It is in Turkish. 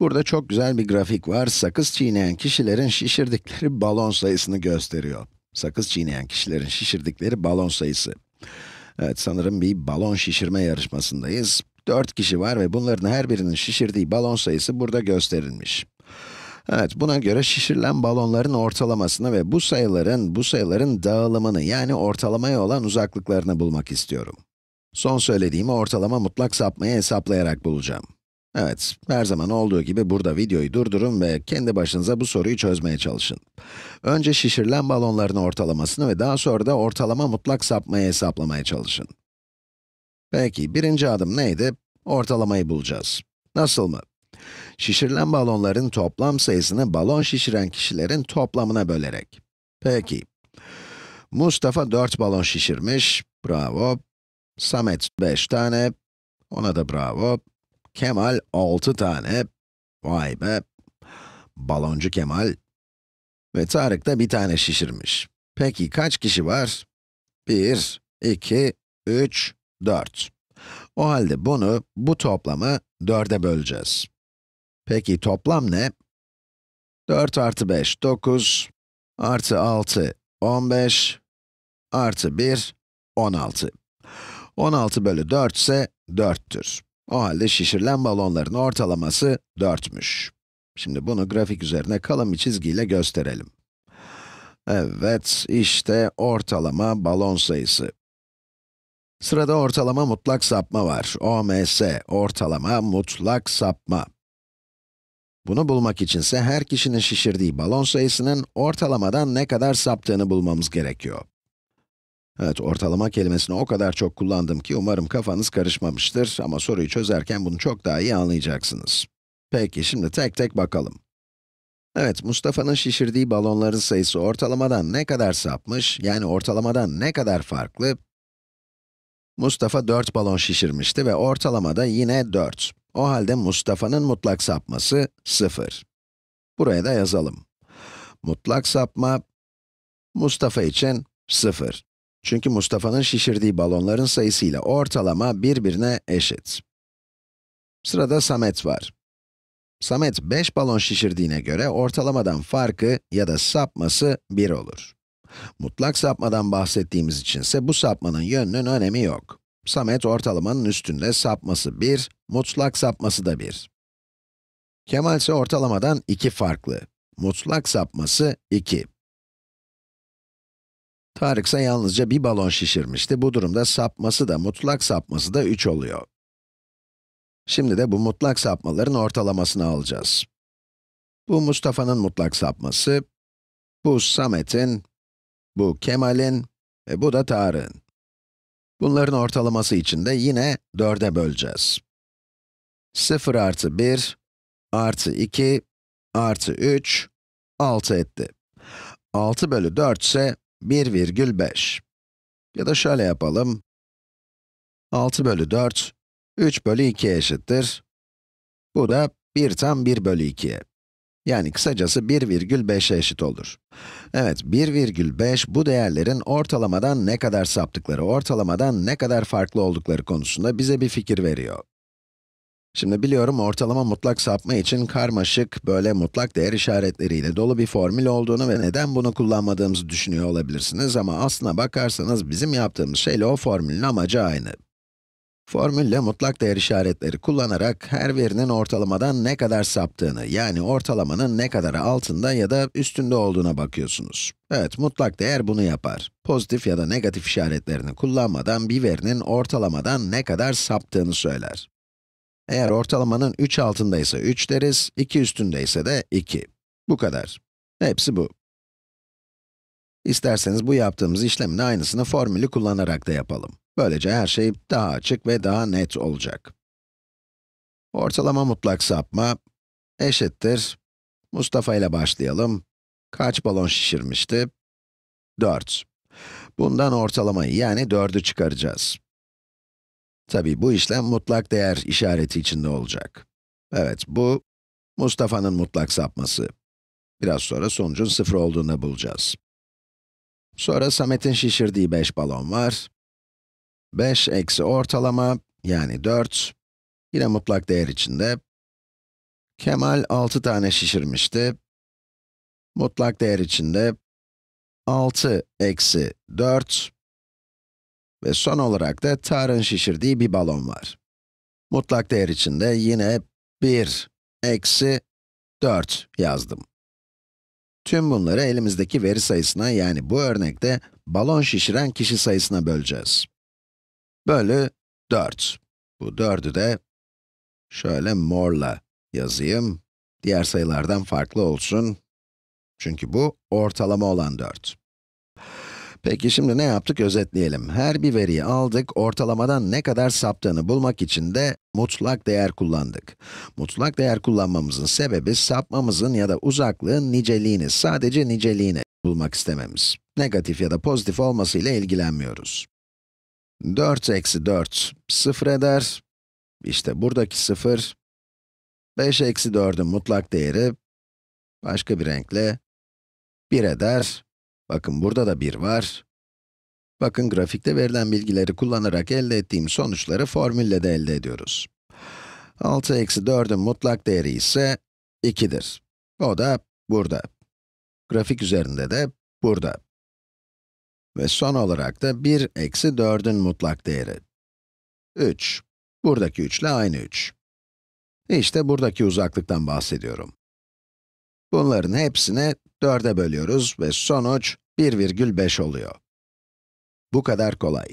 Burada çok güzel bir grafik var. Sakız çiğneyen kişilerin şişirdikleri balon sayısını gösteriyor. Sakız çiğneyen kişilerin şişirdikleri balon sayısı. Evet, sanırım bir balon şişirme yarışmasındayız. 4 kişi var ve bunların her birinin şişirdiği balon sayısı burada gösterilmiş. Evet, buna göre şişirilen balonların ortalamasını ve bu sayıların, bu sayıların dağılımını yani ortalamaya olan uzaklıklarını bulmak istiyorum. Son söylediğimi ortalama mutlak sapmaya hesaplayarak bulacağım. Evet, her zaman olduğu gibi burada videoyu durdurun ve kendi başınıza bu soruyu çözmeye çalışın. Önce şişirilen balonların ortalamasını ve daha sonra da ortalama mutlak sapmayı hesaplamaya çalışın. Peki, birinci adım neydi? Ortalamayı bulacağız. Nasıl mı? Şişirilen balonların toplam sayısını balon şişiren kişilerin toplamına bölerek. Peki. Mustafa 4 balon şişirmiş, bravo. Samet 5 tane, ona da bravo. Kemal 6 tane, vay be, baloncu Kemal ve Tarık da bir tane şişirmiş. Peki kaç kişi var? 1, 2, 3, 4. O halde bunu, bu toplamı 4'e böleceğiz. Peki toplam ne? 4 artı 5, 9, artı 6, 15, artı 1, 16. 16 bölü 4 ise 4'tür. O halde şişirilen balonların ortalaması 4'müş. Şimdi bunu grafik üzerine kalın bir çizgiyle gösterelim. Evet, işte ortalama balon sayısı. Sırada ortalama mutlak sapma var. OMS, ortalama mutlak sapma. Bunu bulmak içinse her kişinin şişirdiği balon sayısının ortalamadan ne kadar saptığını bulmamız gerekiyor. Evet, ortalama kelimesini o kadar çok kullandım ki umarım kafanız karışmamıştır ama soruyu çözerken bunu çok daha iyi anlayacaksınız. Peki, şimdi tek tek bakalım. Evet, Mustafa'nın şişirdiği balonların sayısı ortalamadan ne kadar sapmış, yani ortalamadan ne kadar farklı? Mustafa 4 balon şişirmişti ve ortalamada yine 4. O halde Mustafa'nın mutlak sapması 0. Buraya da yazalım. Mutlak sapma, Mustafa için 0. Çünkü Mustafa'nın şişirdiği balonların sayısıyla ortalama birbirine eşit. Sırada Samet var. Samet 5 balon şişirdiğine göre ortalamadan farkı ya da sapması 1 olur. Mutlak sapmadan bahsettiğimiz içinse bu sapmanın yönünün önemi yok. Samet ortalamanın üstünde sapması 1, mutlak sapması da 1. Kemal ise ortalamadan 2 farklı. Mutlak sapması 2. Tarık ise yalnızca bir balon şişirmişti. Bu durumda sapması da, mutlak sapması da 3 oluyor. Şimdi de bu mutlak sapmaların ortalamasını alacağız. Bu Mustafa'nın mutlak sapması, bu Samet'in, bu Kemal'in ve bu da Tarık'ın. Bunların ortalaması için de yine 4'e böleceğiz. 0 artı 1, artı 2, artı 3, 6 etti. 6 bölü 4 ise 1,5. Ya da şöyle yapalım. 6 bölü 4, 3 bölü 2 eşittir. Bu da 1 tam 1 bölü 2. Yani kısacası 1,5'e eşit olur. Evet, 1,5 bu değerlerin ortalamadan ne kadar saptıkları, ortalamadan ne kadar farklı oldukları konusunda bize bir fikir veriyor. Şimdi biliyorum ortalama mutlak sapma için karmaşık, böyle mutlak değer işaretleriyle dolu bir formül olduğunu ve neden bunu kullanmadığımızı düşünüyor olabilirsiniz ama aslına bakarsanız bizim yaptığımız şeyle o formülün amacı aynı. Formülle mutlak değer işaretleri kullanarak her verinin ortalamadan ne kadar saptığını, yani ortalamanın ne kadar altında ya da üstünde olduğuna bakıyorsunuz. Evet, mutlak değer bunu yapar. Pozitif ya da negatif işaretlerini kullanmadan bir verinin ortalamadan ne kadar saptığını söyler. Eğer ortalamanın 3 altındaysa 3 deriz, 2 üstündeyse de 2. Bu kadar. Hepsi bu. İsterseniz bu yaptığımız işlemin aynısını formülü kullanarak da yapalım. Böylece her şey daha açık ve daha net olacak. Ortalama mutlak sapma eşittir. Mustafa ile başlayalım. Kaç balon şişirmişti? 4. Bundan ortalamayı yani 4'ü çıkaracağız. Tabii bu işlem mutlak değer işareti içinde olacak. Evet, bu Mustafa'nın mutlak sapması. Biraz sonra sonucun sıfır olduğunu bulacağız. Sonra Samet'in şişirdiği 5 balon var. 5 eksi ortalama, yani 4. Yine mutlak değer içinde. Kemal 6 tane şişirmişti. Mutlak değer içinde 6 eksi 4 ve son olarak da Tar'ın şişirdiği bir balon var. Mutlak değer içinde yine 1 eksi 4 yazdım. Tüm bunları elimizdeki veri sayısına yani bu örnekte balon şişiren kişi sayısına böleceğiz. Bölü 4. Bu 4'ü de şöyle morla yazayım. Diğer sayılardan farklı olsun. Çünkü bu ortalama olan 4. Peki şimdi ne yaptık özetleyelim. Her bir veriyi aldık, ortalamadan ne kadar saptığını bulmak için de mutlak değer kullandık. Mutlak değer kullanmamızın sebebi sapmamızın ya da uzaklığın niceliğini, sadece niceliğini bulmak istememiz. Negatif ya da pozitif olmasıyla ilgilenmiyoruz. 4 eksi 4, 0 eder. İşte buradaki 0. 5 eksi 4'ün mutlak değeri, başka bir renkle, 1 eder. Bakın burada da 1 var. Bakın grafikte verilen bilgileri kullanarak elde ettiğim sonuçları formülle de elde ediyoruz. 6 eksi 4'ün mutlak değeri ise 2'dir. O da burada. Grafik üzerinde de burada. Ve son olarak da 1 eksi 4'ün mutlak değeri. 3. Buradaki 3 ile aynı 3. İşte buradaki uzaklıktan bahsediyorum. Bunların hepsine 4'e bölüyoruz ve sonuç 1,5 oluyor. Bu kadar kolay.